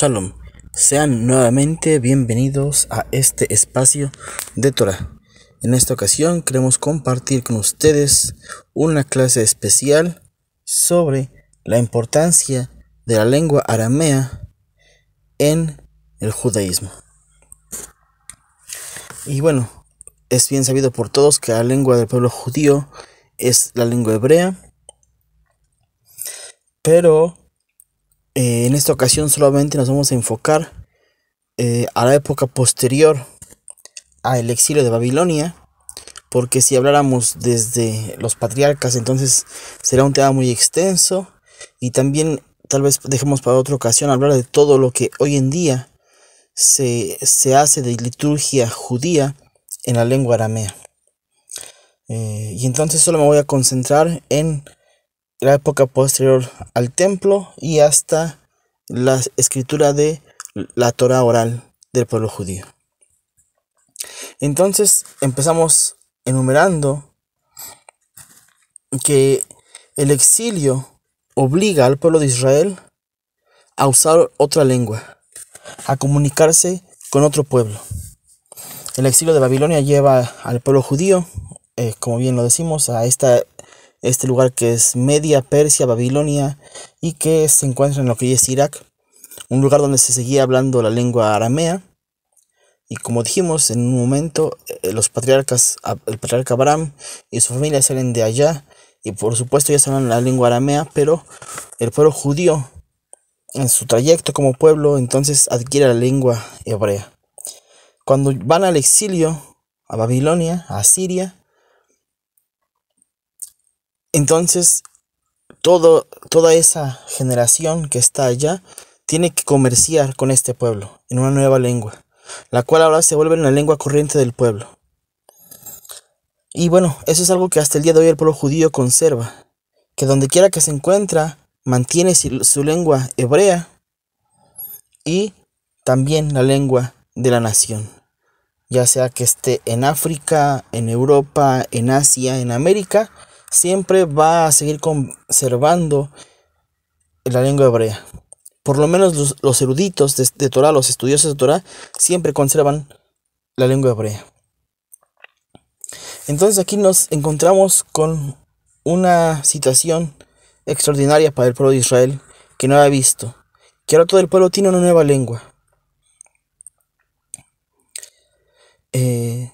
Shalom. Sean nuevamente bienvenidos a este espacio de Torah. En esta ocasión queremos compartir con ustedes una clase especial sobre la importancia de la lengua aramea en el judaísmo. Y bueno, es bien sabido por todos que la lengua del pueblo judío es la lengua hebrea, pero eh, en esta ocasión solamente nos vamos a enfocar eh, a la época posterior al exilio de Babilonia, porque si habláramos desde los patriarcas, entonces será un tema muy extenso y también tal vez dejemos para otra ocasión hablar de todo lo que hoy en día se, hace de liturgia judía en la lengua aramea. Eh, y entonces solo me voy a concentrar en la época posterior al templo y hasta la escritura de la Torah oral del pueblo judío. Entonces empezamos enumerando que el exilio obliga al pueblo de Israel a usar otra lengua, a comunicarse con otro pueblo. El exilio de Babilonia lleva al pueblo judío, eh, como bien lo decimos, a esta este lugar que es Media, Persia, Babilonia y que se encuentra en lo que es Irak, un lugar donde se seguía hablando la lengua aramea. Y como dijimos en un momento, eh, los patriarcas, ah, el patriarca Abraham y su familia salen de allá y por supuesto ya hablan la lengua aramea, pero el pueblo judío en su trayecto como pueblo entonces adquiere la lengua hebrea. Cuando van al exilio a Babilonia, a Siria, entonces, todo, toda esa generación que está allá tiene que comerciar con este pueblo en una nueva lengua, la cual ahora se vuelve la lengua corriente del pueblo. Y bueno, eso es algo que hasta el día de hoy el pueblo judío conserva, que donde quiera que se encuentra, mantiene su lengua hebrea y también la lengua de la nación, ya sea que esté en África, en Europa, en Asia, en América, siempre va a seguir conservando la lengua hebrea. Por lo menos los, eruditos de, de, Torah, los estudiosos de Torah, siempre conservan la lengua hebrea. Entonces aquí nos encontramos con una situación extraordinaria para el pueblo de Israel que no había visto. Que ahora todo el pueblo tiene una nueva lengua. Eh,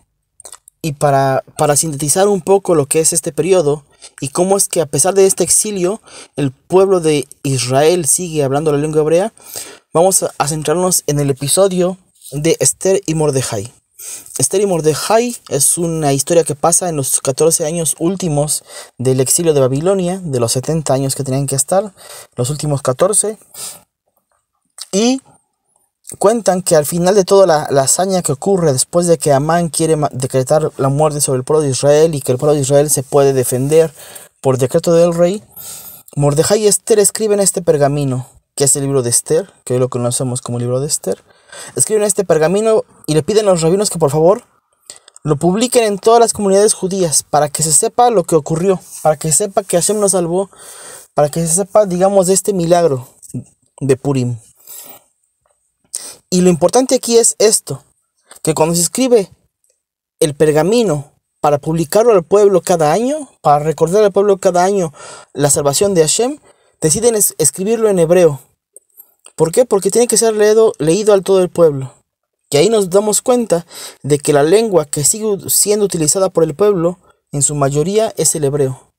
y para, sintetizar un poco lo que es este periodo y cómo es que a pesar de este exilio el pueblo de Israel sigue hablando la lengua hebrea, vamos a centrarnos en el episodio de Esther y Mordejai. Esther y Mordejai es una historia que pasa en los 14 años últimos del exilio de Babilonia, de los 70 años que tenían que estar, los últimos 14. Y Cuentan que al final de toda la, hazaña que ocurre después de que Amán quiere decretar la muerte sobre el pueblo de Israel y que el pueblo de Israel se puede defender por decreto del rey, Mordejai y Esther escriben este pergamino, que es el libro de Esther, que hoy lo conocemos como el libro de Esther. Escriben este pergamino y le piden a los rabinos que por favor lo publiquen en todas las comunidades judías para que se sepa lo que ocurrió, para que se sepa que Hashem nos salvó, para que se sepa, digamos, de este milagro de Purim. Y lo importante aquí es esto, que cuando se escribe el pergamino para publicarlo al pueblo cada año, para recordar al pueblo cada año la salvación de Hashem, deciden escribirlo en hebreo. ¿Por qué? Porque tiene que ser leído, leído al todo el pueblo. Y ahí nos damos cuenta de que la lengua que sigue siendo utilizada por el pueblo, en su mayoría, es el hebreo.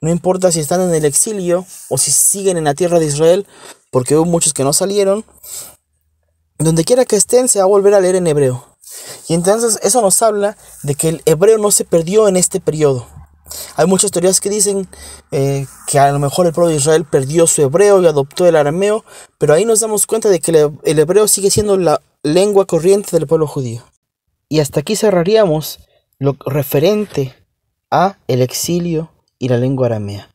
No importa si están en el exilio o si siguen en la tierra de Israel, porque hubo muchos que no salieron, donde quiera que estén, se va a volver a leer en hebreo. Y entonces eso nos habla de que el hebreo no se perdió en este periodo. Hay muchas teorías que dicen eh, que a lo mejor el pueblo de Israel perdió su hebreo y adoptó el arameo, pero ahí nos damos cuenta de que el hebreo sigue siendo la lengua corriente del pueblo judío. Y hasta aquí cerraríamos lo referente a el exilio y la lengua aramea.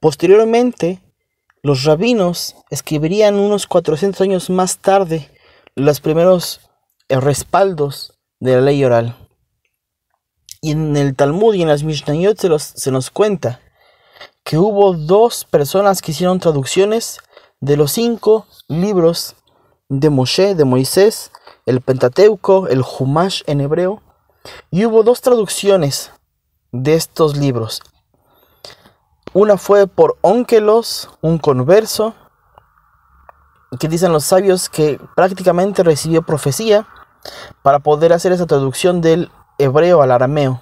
Posteriormente, los rabinos escribirían unos 400 años más tarde los primeros eh, respaldos de la ley oral. Y en el Talmud y en las Mishnayot se, se nos cuenta que hubo dos personas que hicieron traducciones de los cinco libros de Moshe, de Moisés, el Pentateuco, el Humash en hebreo, y hubo dos traducciones de estos libros. Una fue por Onkelos, un converso, que dicen los sabios que prácticamente recibió profecía para poder hacer esa traducción del hebreo al arameo.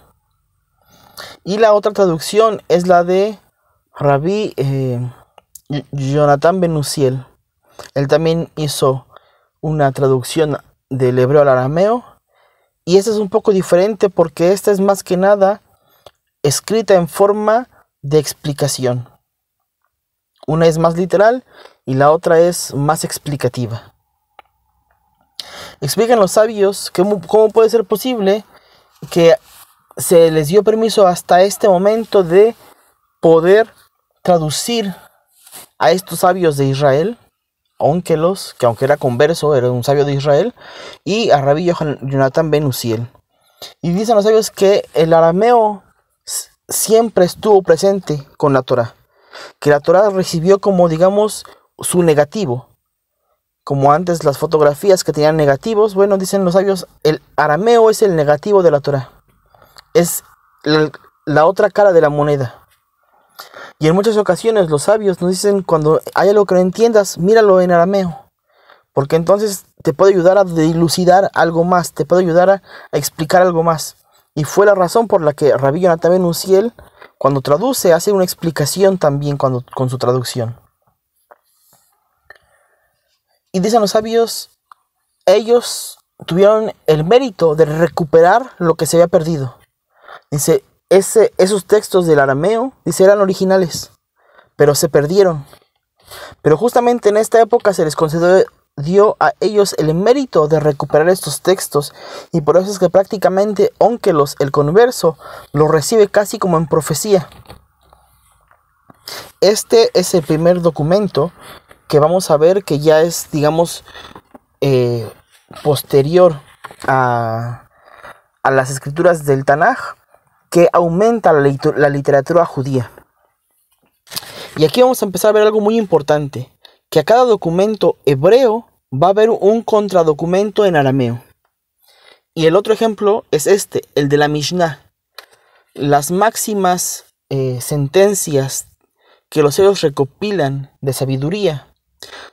Y la otra traducción es la de Rabí Jonathan eh, Benusiel. Él también hizo una traducción del hebreo al arameo. Y esta es un poco diferente porque esta es más que nada escrita en forma de explicación. Una es más literal y la otra es más explicativa. Explican los sabios cómo puede ser posible que se les dio permiso hasta este momento de poder traducir a estos sabios de Israel, aunque los, que aunque era converso, era un sabio de Israel, y a Rabbi Jonathan Ben Uziel. Y dicen los sabios que el arameo siempre estuvo presente con la Torah, que la Torah recibió como, digamos, su negativo. Como antes las fotografías que tenían negativos, bueno, dicen los sabios, el arameo es el negativo de la Torah. Es la, otra cara de la moneda. Y en muchas ocasiones los sabios nos dicen, cuando hay algo que no entiendas, míralo en arameo. Porque entonces te puede ayudar a dilucidar algo más, te puede ayudar a, explicar algo más. Y fue la razón por la que Rabbi también un cuando traduce, hace una explicación también cuando, con su traducción. Y dicen los sabios, ellos tuvieron el mérito de recuperar lo que se había perdido. Dice, ese, esos textos del arameo, dice, eran originales, pero se perdieron. Pero justamente en esta época se les concedió a ellos el mérito de recuperar estos textos y por eso es que prácticamente Onkelos, el converso, los recibe casi como en profecía. Este es el primer documento que vamos a ver que ya es, digamos, eh, posterior a, las escrituras del Tanaj, que aumenta la, literatura judía. Y aquí vamos a empezar a ver algo muy importante, que a cada documento hebreo va a haber un contradocumento en arameo. Y el otro ejemplo es este, el de la Mishnah. Las máximas eh, sentencias que los heos recopilan de sabiduría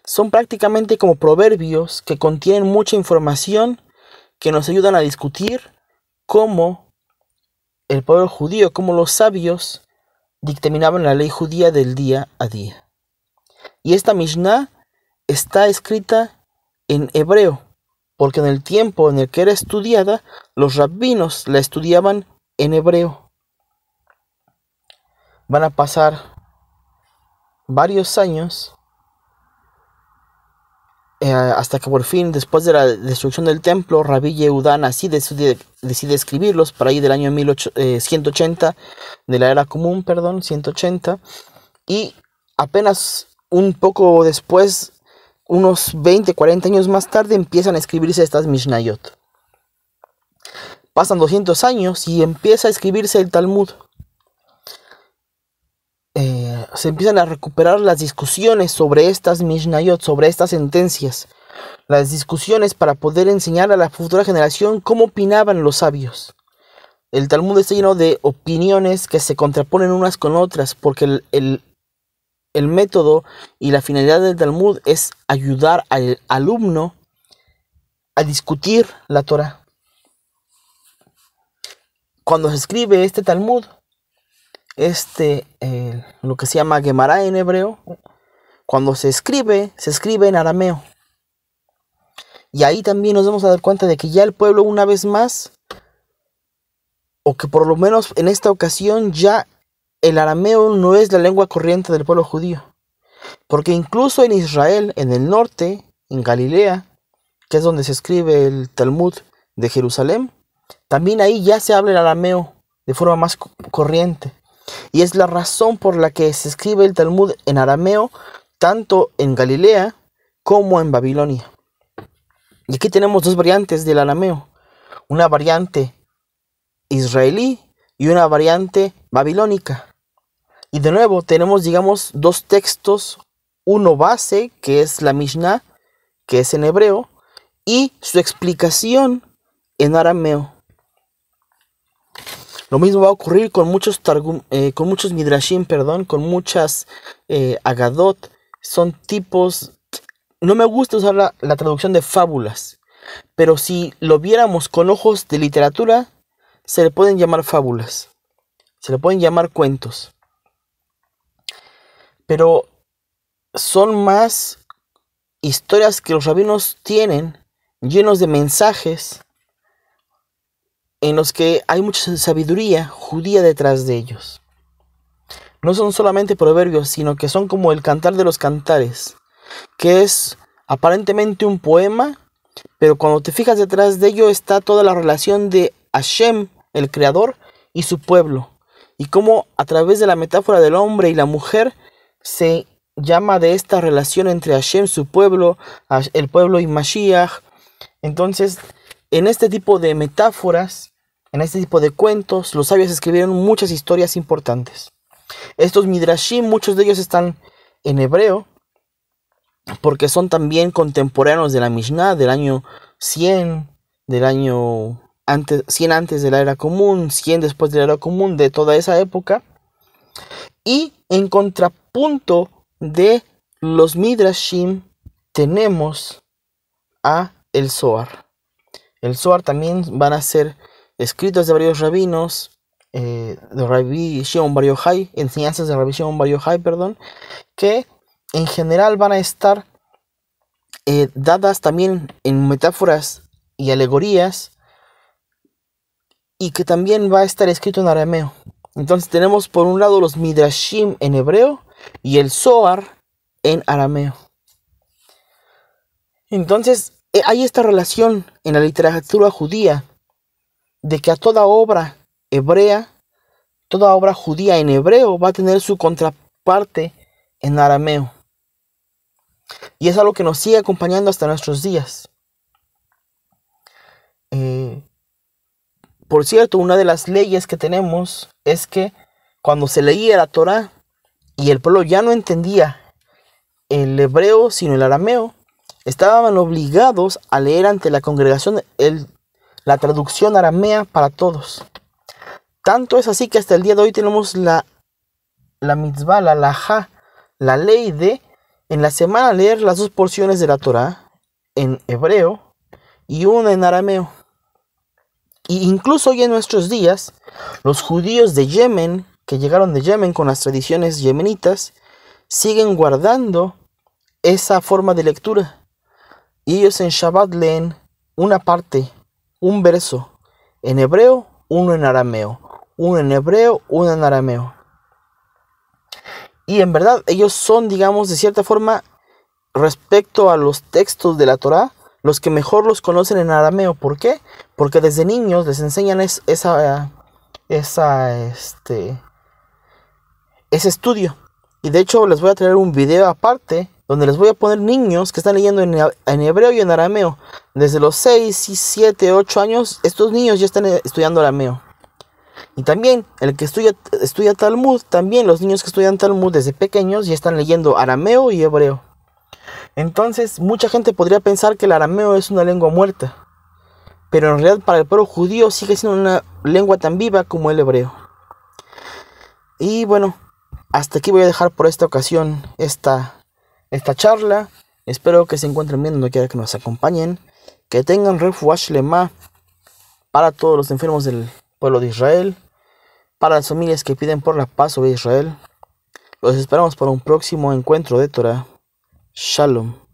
son prácticamente como proverbios que contienen mucha información que nos ayudan a discutir cómo el pueblo judío, cómo los sabios dictaminaban la ley judía del día a día. Y esta Mishnah está escrita en hebreo, porque en el tiempo en el que era estudiada, los rabinos la estudiaban en hebreo. Van a pasar varios años eh, hasta que por fin, después de la destrucción del templo, Rabí Yehudán así decide, escribirlos para ahí del año 180, eh, de la era común, perdón, 180, y apenas un poco después, unos 20, 40 años más tarde, empiezan a escribirse estas Mishnayot. Pasan 200 años y empieza a escribirse el Talmud. Eh, se empiezan a recuperar las discusiones sobre estas Mishnayot, sobre estas sentencias. Las discusiones para poder enseñar a la futura generación cómo opinaban los sabios. El Talmud está lleno de opiniones que se contraponen unas con otras, porque el, método y la finalidad del Talmud es ayudar al alumno a discutir la Torah. Cuando se escribe este Talmud, este, eh, lo que se llama Gemara en hebreo, cuando se escribe, se escribe en arameo. Y ahí también nos vamos a dar cuenta de que ya el pueblo una vez más, o que por lo menos en esta ocasión ya el arameo no es la lengua corriente del pueblo judío. Porque incluso en Israel, en el norte, en Galilea, que es donde se escribe el Talmud de Jerusalén, también ahí ya se habla el arameo de forma más corriente. Y es la razón por la que se escribe el Talmud en arameo, tanto en Galilea como en Babilonia. Y aquí tenemos dos variantes del arameo. Una variante israelí y una variante babilónica. Y de nuevo tenemos, digamos, dos textos, uno base, que es la Mishnah, que es en hebreo, y su explicación en arameo. Lo mismo va a ocurrir con muchos, targum, eh, con muchos midrashim, perdón, con muchas eh, agadot. Son tipos... No me gusta usar la, la traducción de fábulas, pero si lo viéramos con ojos de literatura, se le pueden llamar fábulas, se le pueden llamar cuentos. Pero son más historias que los rabinos tienen, llenos de mensajes, en los que hay mucha sabiduría judía detrás de ellos. No son solamente proverbios, sino que son como el cantar de los cantares, que es aparentemente un poema, pero cuando te fijas detrás de ello está toda la relación de Hashem, el creador, y su pueblo, y cómo a través de la metáfora del hombre y la mujer se llama de esta relación entre Hashem, su pueblo, el pueblo y Mashiach. Entonces, en este tipo de metáforas, en este tipo de cuentos, los sabios escribieron muchas historias importantes. Estos midrashim, muchos de ellos están en hebreo, porque son también contemporáneos de la Mishnah del año 100, del año antes, 100 antes de la era común, 100 después de la era común, de toda esa época. Y en contrapunto de los midrashim tenemos a el Zohar. El Zohar también van a ser escritos de varios rabinos, eh, de Rabbi Shimon Bar enseñanzas de Rabbi Shimon Bar Yochai, perdón, que en general van a estar eh, dadas también en metáforas y alegorías y que también va a estar escrito en arameo. Entonces tenemos por un lado los Midrashim en hebreo y el Zohar en arameo. Entonces eh, hay esta relación en la literatura judía de que a toda obra hebrea, toda obra judía en hebreo va a tener su contraparte en arameo. Y es algo que nos sigue acompañando hasta nuestros días. Eh, por cierto, una de las leyes que tenemos es que cuando se leía la Torah y el pueblo ya no entendía el hebreo sino el arameo, estaban obligados a leer ante la congregación el la traducción aramea para todos. Tanto es así que hasta el día de hoy tenemos la, la mitzvah, la laja, la ley de en la semana leer las dos porciones de la Torah en hebreo y una en arameo. E incluso hoy en nuestros días, los judíos de Yemen, que llegaron de Yemen con las tradiciones yemenitas, siguen guardando esa forma de lectura. Y ellos en Shabbat leen una parte un verso en hebreo, uno en arameo, uno en hebreo, uno en arameo. Y en verdad ellos son, digamos, de cierta forma, respecto a los textos de la Torah, los que mejor los conocen en arameo. ¿Por qué? Porque desde niños les enseñan esa, esa, este, ese estudio. Y de hecho les voy a traer un video aparte donde les voy a poner niños que están leyendo en, hebreo y en arameo. Desde los 6, 7, 8 años, estos niños ya están eh, estudiando arameo. Y también el que estudia, estudia Talmud, también los niños que estudian Talmud desde pequeños ya están leyendo arameo y hebreo. Entonces, mucha gente podría pensar que el arameo es una lengua muerta, pero en realidad para el pueblo judío sigue siendo una lengua tan viva como el hebreo. Y bueno, hasta aquí voy a dejar por esta ocasión esta esta charla. Espero que se encuentren bien donde quiera que nos acompañen. Que tengan refugio lema para todos los enfermos del pueblo de Israel. Para las familias que piden por la paz sobre Israel. Los esperamos para un próximo encuentro de Torah. Shalom.